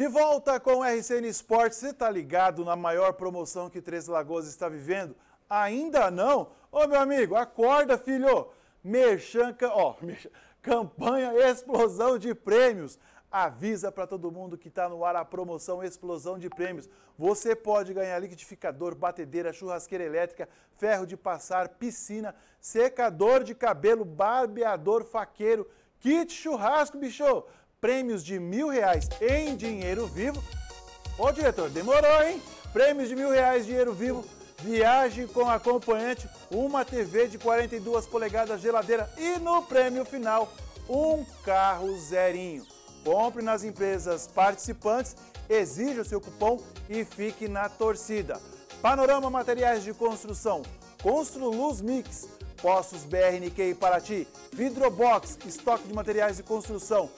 De volta com o RCN Esporte, você está ligado na maior promoção que Três Lagoas está vivendo? Ainda não? Ô meu amigo, acorda filho! Mexanca, ó, campanha Explosão de Prêmios. Avisa para todo mundo que está no ar a promoção Explosão de Prêmios. Você pode ganhar liquidificador, batedeira, churrasqueira elétrica, ferro de passar, piscina, secador de cabelo, barbeador, faqueiro, kit churrasco, bicho! prêmios de mil reais em dinheiro vivo. Ô diretor, demorou, hein? Prêmios de mil reais, dinheiro vivo, viagem com acompanhante, uma TV de 42 polegadas geladeira e no prêmio final, um carro zerinho. Compre nas empresas participantes, exija o seu cupom e fique na torcida. Panorama Materiais de Construção, Constru Luz Mix, Poços BRNK e Paraty, Vidrobox, estoque de materiais de construção,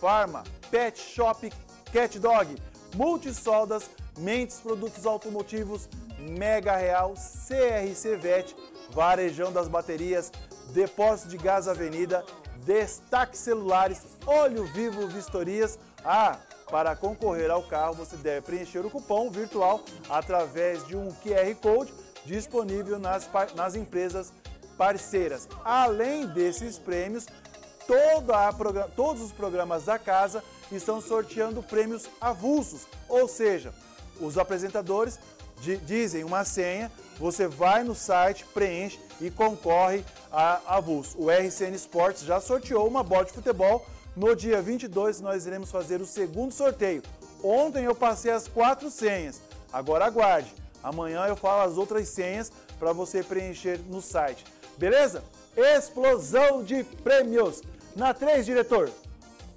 Farma, Pet Shop, Cat Dog, Multisoldas, Mentes Produtos Automotivos, Mega Real, CRC Vet, Varejão das Baterias, Depósito de Gás Avenida, Destaque Celulares, Olho Vivo Vistorias. Ah, para concorrer ao carro você deve preencher o cupom virtual através de um QR Code disponível nas, nas empresas parceiras. Além desses prêmios, todos os programas da casa estão sorteando prêmios avulsos, ou seja, os apresentadores de, dizem uma senha, você vai no site, preenche e concorre a avulso. O RCN Sports já sorteou uma bola de futebol. No dia 22 nós iremos fazer o segundo sorteio. Ontem eu passei as quatro senhas. Agora aguarde. Amanhã eu falo as outras senhas para você preencher no site. Beleza? Explosão de prêmios! Na 3, diretor,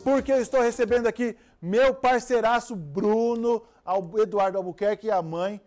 porque eu estou recebendo aqui meu parceiraço Bruno, Eduardo Albuquerque e a mãe,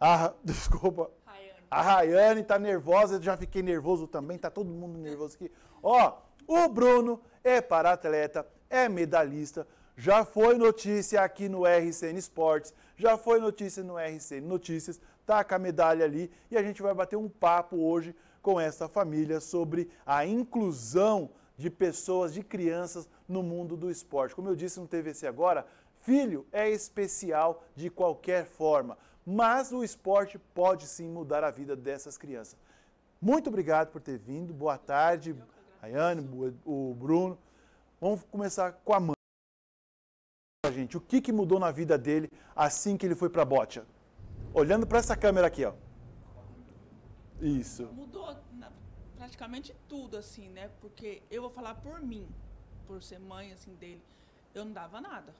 a, desculpa, Rayane. a Rayane tá nervosa, já fiquei nervoso também, tá todo mundo nervoso aqui. Ó, o Bruno é para-atleta, é medalhista, já foi notícia aqui no RCN Esportes, já foi notícia no RCN Notícias, tá com a medalha ali e a gente vai bater um papo hoje com essa família sobre a inclusão de pessoas, de crianças no mundo do esporte. Como eu disse no TVC agora, filho é especial de qualquer forma, mas o esporte pode sim mudar a vida dessas crianças. Muito obrigado por ter vindo, boa tarde, Ayane, o Bruno. Vamos começar com a mãe. Gente, o que, que mudou na vida dele assim que ele foi para a bocha? Olhando para essa câmera aqui, ó. Isso. Mudou praticamente tudo, assim, né? Porque eu vou falar por mim, por ser mãe, assim, dele. Eu não dava nada.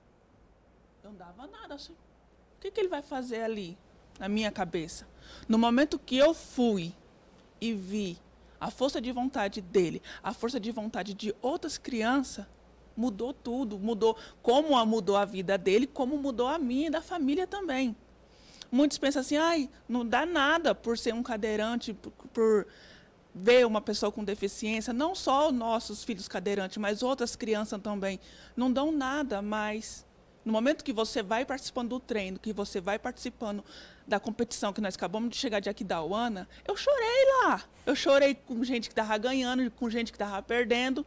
Eu não dava nada, assim. O que, que ele vai fazer ali, na minha cabeça? No momento que eu fui e vi a força de vontade dele, a força de vontade de outras crianças, mudou tudo. Mudou como mudou a vida dele, como mudou a minha e da família também. Muitos pensam assim, ai, não dá nada por ser um cadeirante, por, por vê uma pessoa com deficiência, não só nossos filhos cadeirantes, mas outras crianças também, não dão nada mas No momento que você vai participando do treino, que você vai participando da competição que nós acabamos de chegar de aqui da Uana, eu chorei lá. Eu chorei com gente que estava ganhando, com gente que estava perdendo.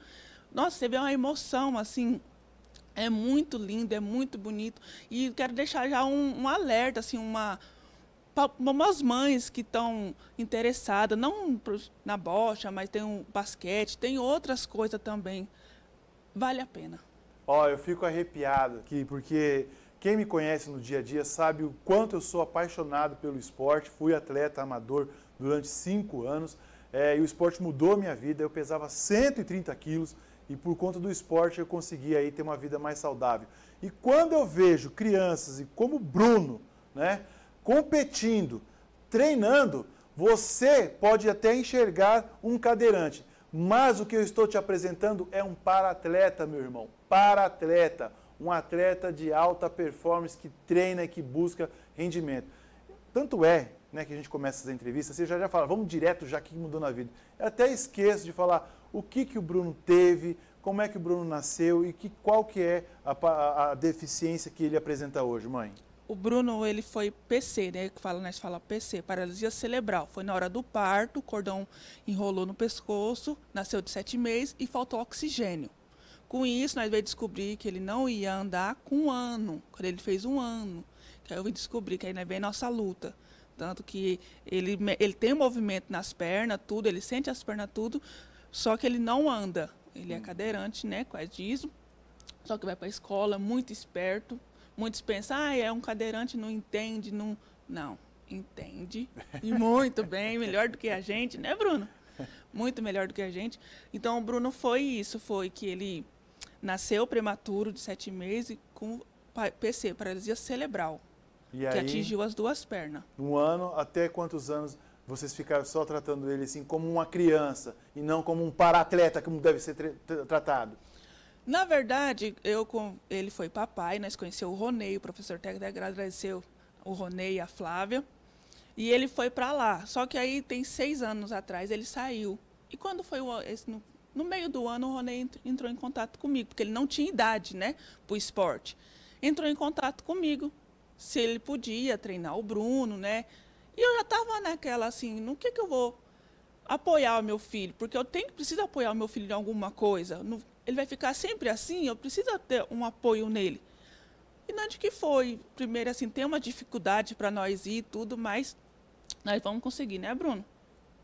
Nossa, você vê uma emoção, assim, é muito lindo, é muito bonito. E quero deixar já um, um alerta, assim, uma, umas mães que estão interessadas, não na bocha, mas tem um basquete, tem outras coisas também. Vale a pena. Ó, oh, eu fico arrepiado aqui, porque quem me conhece no dia a dia sabe o quanto eu sou apaixonado pelo esporte. Fui atleta amador durante cinco anos é, e o esporte mudou minha vida. Eu pesava 130 quilos e por conta do esporte eu consegui aí ter uma vida mais saudável. E quando eu vejo crianças e como Bruno, né? competindo, treinando, você pode até enxergar um cadeirante. Mas o que eu estou te apresentando é um para-atleta, meu irmão. Para-atleta. Um atleta de alta performance que treina e que busca rendimento. Tanto é né, que a gente começa essas entrevistas, você já, já fala, vamos direto já que mudou na vida. Eu até esqueço de falar o que, que o Bruno teve, como é que o Bruno nasceu e que, qual que é a, a, a deficiência que ele apresenta hoje, mãe. O Bruno, ele foi PC, né? Que fala, nós né? fala PC, paralisia cerebral. Foi na hora do parto, o cordão enrolou no pescoço, nasceu de sete meses e faltou oxigênio. Com isso, nós veio descobrir que ele não ia andar com um ano, quando ele fez um ano. Que aí eu vim descobrir que aí né, vem nossa luta. Tanto que ele, ele tem movimento nas pernas, tudo, ele sente as pernas, tudo, só que ele não anda. Ele é hum. cadeirante, né? Com adismo, só que vai para a escola, muito esperto, Muitos pensam, ah, é um cadeirante, não entende, não. Não, entende. E muito bem, melhor do que a gente, né, Bruno? Muito melhor do que a gente. Então, o Bruno foi isso, foi que ele nasceu prematuro de sete meses com PC, paralisia cerebral, e que aí, atingiu as duas pernas. Um ano, até quantos anos vocês ficaram só tratando ele assim como uma criança e não como um paratleta, como deve ser tratado? Na verdade, eu com, ele foi papai, nós né? conheceu o Ronei, o professor técnico agradeceu o Ronei e a Flávia. E ele foi para lá. Só que aí tem seis anos atrás ele saiu. E quando foi o, esse, no, no, meio do ano, o Ronei entrou em contato comigo, porque ele não tinha idade, né, para o esporte. Entrou em contato comigo, se ele podia treinar o Bruno, né? E eu já estava naquela assim, no que que eu vou apoiar o meu filho? Porque eu tenho preciso apoiar o meu filho em alguma coisa. No, ele vai ficar sempre assim, eu preciso ter um apoio nele. E não é de que foi. Primeiro, assim, tem uma dificuldade para nós ir e tudo, mas nós vamos conseguir, né, Bruno?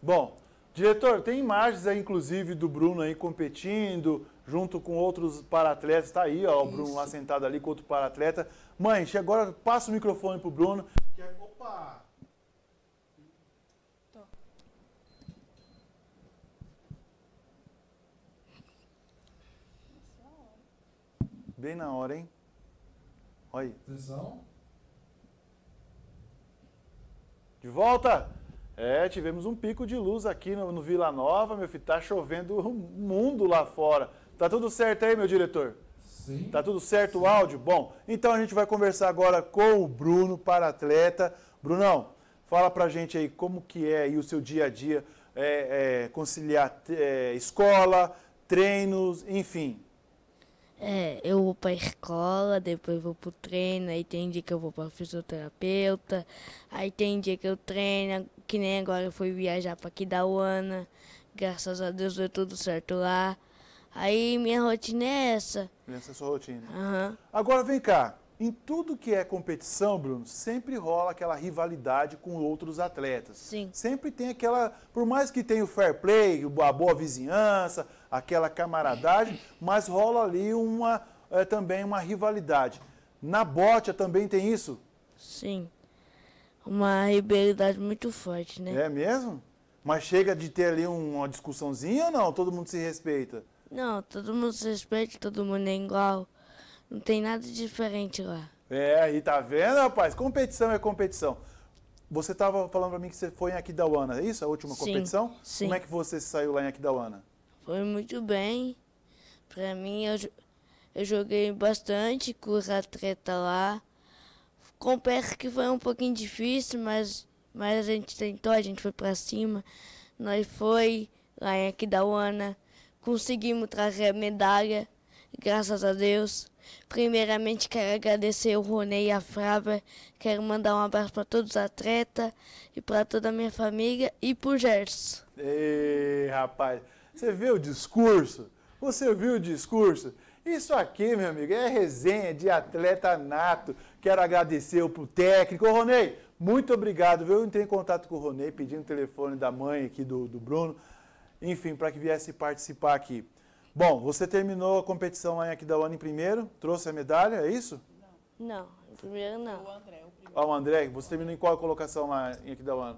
Bom, diretor, tem imagens aí, inclusive, do Bruno aí competindo, junto com outros para-atletas. Está aí, ó, o Bruno lá sentado ali com outro para-atleta. Mãe, agora passa o microfone para o Bruno. Bem na hora, hein? Olha aí. De volta! É, tivemos um pico de luz aqui no, no Vila Nova, meu filho. Tá chovendo o mundo lá fora. Tá tudo certo aí, meu diretor? Sim. Tá tudo certo Sim. o áudio? Bom, então a gente vai conversar agora com o Bruno, para atleta. Brunão, fala pra gente aí como que é aí o seu dia a dia, é, é, conciliar é, escola, treinos, enfim. É, eu vou pra escola, depois vou pro treino, aí tem dia que eu vou pra fisioterapeuta, aí tem dia que eu treino, que nem agora eu fui viajar pra Kidawana, graças a Deus deu tudo certo lá. Aí minha rotina é essa. Essa é a sua rotina. Uhum. Agora vem cá, em tudo que é competição, Bruno, sempre rola aquela rivalidade com outros atletas. Sim. Sempre tem aquela, por mais que tenha o fair play, a boa vizinhança, aquela camaradagem, mas rola ali uma, é, também uma rivalidade. Na bote também tem isso? Sim. Uma rivalidade muito forte, né? É mesmo? Mas chega de ter ali uma discussãozinha ou não? Todo mundo se respeita? Não, todo mundo se respeita, todo mundo é igual. Não tem nada diferente lá. É, e tá vendo, rapaz? Competição é competição. Você estava falando para mim que você foi em Aquidauana, é isso? A última sim, competição? Sim. Como é que você saiu lá em Aquidauana? Foi muito bem. Pra mim, eu, eu joguei bastante cura treta lá. Confesso que foi um pouquinho difícil, mas, mas a gente tentou, a gente foi pra cima. Nós foi lá em Aquidauana. Conseguimos trazer a medalha, graças a Deus. Primeiramente, quero agradecer o Ronei e a Frávia. Quero mandar um abraço para todos os atletas e para toda a minha família e para o Gerson. Ei, rapaz. Você vê o discurso? Você viu o discurso? Isso aqui, meu amigo, é resenha de atleta nato. Quero agradecer pro técnico. Ô, Ronei, muito obrigado. Eu entrei em contato com o Ronei, pedindo o telefone da mãe aqui do, do Bruno. Enfim, para que viesse participar aqui. Bom, você terminou a competição lá em Aquidauana em primeiro, trouxe a medalha, é isso? Não, não primeiro não. O André, o primeiro. Ah, o André, você terminou em qual colocação lá em Aquidauana?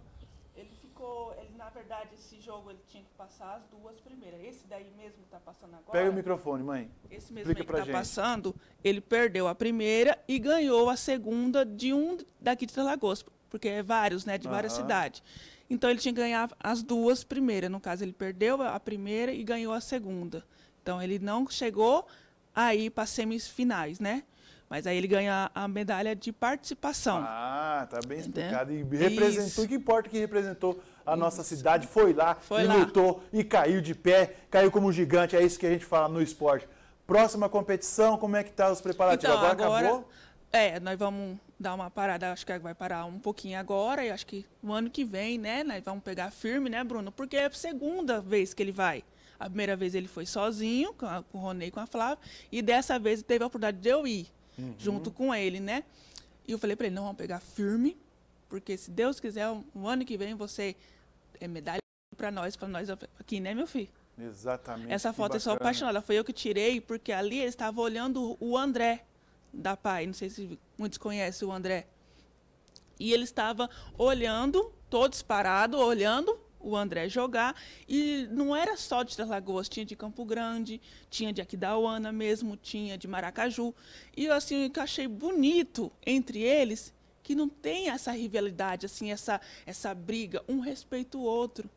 ficou. Ele, na verdade, esse jogo ele tinha que passar as duas primeiras. Esse daí mesmo está passando agora. Pega o microfone, mãe. Esse mesmo Explica que está passando, ele perdeu a primeira e ganhou a segunda de um daqui de Lagoas, porque é vários, né? De várias cidades. Então ele tinha que ganhar as duas primeiras. No caso, ele perdeu a primeira e ganhou a segunda. Então ele não chegou aí para semifinais, né? Mas aí ele ganha a medalha de participação. Ah, tá bem explicado. Entendeu? E representou, O que importa que representou a nossa cidade foi lá foi e lá. lutou e caiu de pé, caiu como gigante. É isso que a gente fala no esporte. Próxima competição, como é que tá os preparativos? Então, agora, agora acabou? É, nós vamos dar uma parada, acho que vai parar um pouquinho agora, e acho que o ano que vem, né, nós vamos pegar firme, né, Bruno? Porque é a segunda vez que ele vai. A primeira vez ele foi sozinho, com, a, com o Ronei e com a Flávia, e dessa vez teve a oportunidade de eu ir uhum. junto com ele, né? E eu falei para ele, não, vamos pegar firme, porque se Deus quiser, um, um ano que vem você é medalha para nós, para nós aqui, né, meu filho? Exatamente. Essa foto é só apaixonada. Foi eu que tirei, porque ali ele estava olhando o André da Pai. Não sei se muitos conhecem o André. E ele estava olhando, todos parados, olhando o André jogar. E não era só de Três Lagoas, tinha de Campo Grande, tinha de Aquidauana mesmo, tinha de Maracaju. E assim, eu achei bonito entre eles que não tem essa rivalidade, assim, essa, essa briga, um respeita o outro.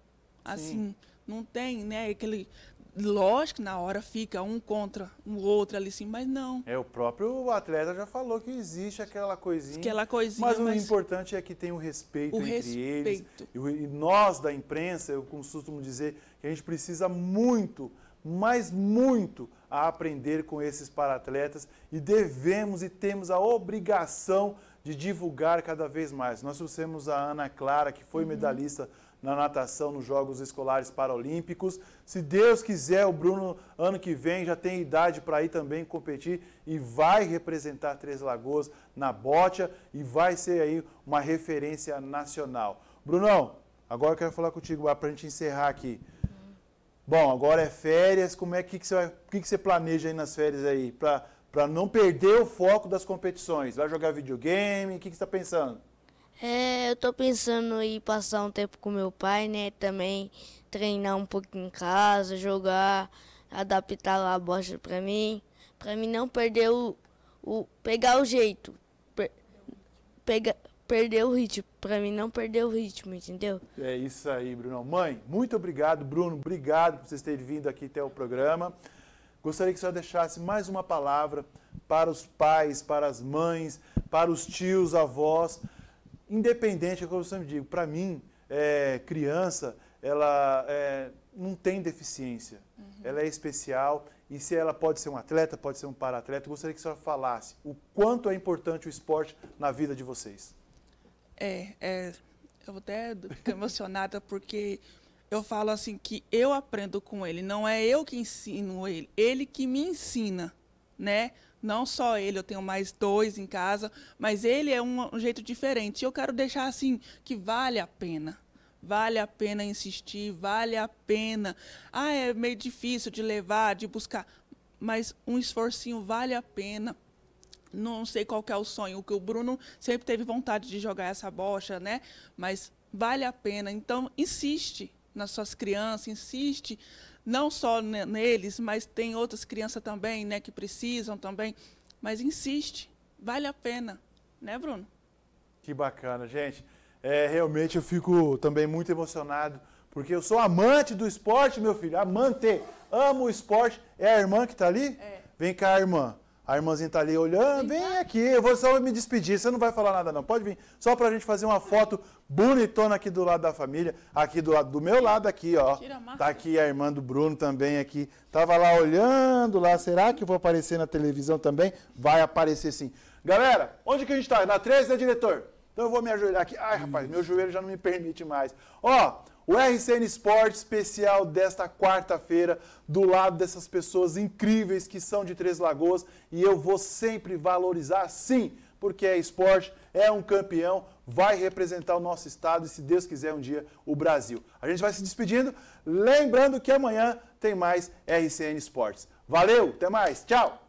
Assim, Sim. não tem, né? Aquele. Lógico que na hora fica um contra o outro ali sim, mas não. É, o próprio atleta já falou que existe aquela coisinha. Aquela coisinha. Mas, mas o importante é que tem o respeito o entre respeito. eles. E nós da imprensa, eu costumo dizer que a gente precisa muito mas muito a aprender com esses para atletas e devemos e temos a obrigação de divulgar cada vez mais. Nós trouxemos a Ana Clara, que foi uhum. medalhista na natação nos Jogos Escolares Paralímpicos. Se Deus quiser, o Bruno, ano que vem, já tem idade para ir também competir e vai representar Três Lagoas na bote e vai ser aí uma referência nacional. Brunão, agora eu quero falar contigo para a gente encerrar aqui. Uhum. Bom, agora é férias, como é que, que, você, vai, que, que você planeja aí nas férias aí? para não perder o foco das competições? Vai jogar videogame? O que, que você está pensando? É, eu tô pensando em passar um tempo com meu pai, né? Também treinar um pouco em casa, jogar, adaptar lá a bosta pra mim. Pra mim não perder o. o pegar o jeito. Per, pega, perder o ritmo. Pra mim não perder o ritmo, entendeu? É isso aí, Bruno. Mãe, muito obrigado, Bruno. Obrigado por vocês terem vindo aqui até o programa. Gostaria que o senhor deixasse mais uma palavra para os pais, para as mães, para os tios, avós. Independente, é como eu sempre digo, para mim, é, criança, ela é, não tem deficiência. Uhum. Ela é especial e se ela pode ser um atleta, pode ser um para-atleta, gostaria que a senhora falasse o quanto é importante o esporte na vida de vocês. É, é eu vou até ficar emocionada porque eu falo assim que eu aprendo com ele, não é eu que ensino ele, ele que me ensina, né? Não só ele, eu tenho mais dois em casa, mas ele é um, um jeito diferente. E eu quero deixar assim que vale a pena. Vale a pena insistir, vale a pena. Ah, é meio difícil de levar, de buscar, mas um esforcinho vale a pena não sei qual é o sonho, que o Bruno sempre teve vontade de jogar essa bocha, né? Mas vale a pena, então insiste nas suas crianças, insiste não só neles, mas tem outras crianças também, né, que precisam também, mas insiste, vale a pena, né, Bruno? Que bacana, gente. É, realmente eu fico também muito emocionado, porque eu sou amante do esporte, meu filho, amante, amo o esporte. É a irmã que está ali? É. Vem cá, irmã. A irmãzinha tá ali olhando, vem aqui, eu vou só me despedir, você não vai falar nada não, pode vir. Só pra gente fazer uma foto bonitona aqui do lado da família, aqui do lado, do meu lado aqui, ó. Tá aqui a irmã do Bruno também aqui. Tava lá olhando lá, será que eu vou aparecer na televisão também? Vai aparecer sim. Galera, onde que a gente tá? Na 3, né, diretor? Então eu vou me ajoelhar aqui. Ai, rapaz, meu joelho já não me permite mais. Ó, o RCN Esporte especial desta quarta-feira, do lado dessas pessoas incríveis que são de Três Lagoas, e eu vou sempre valorizar, sim, porque é esporte, é um campeão, vai representar o nosso estado e, se Deus quiser, um dia o Brasil. A gente vai se despedindo, lembrando que amanhã tem mais RCN Esportes. Valeu, até mais, tchau!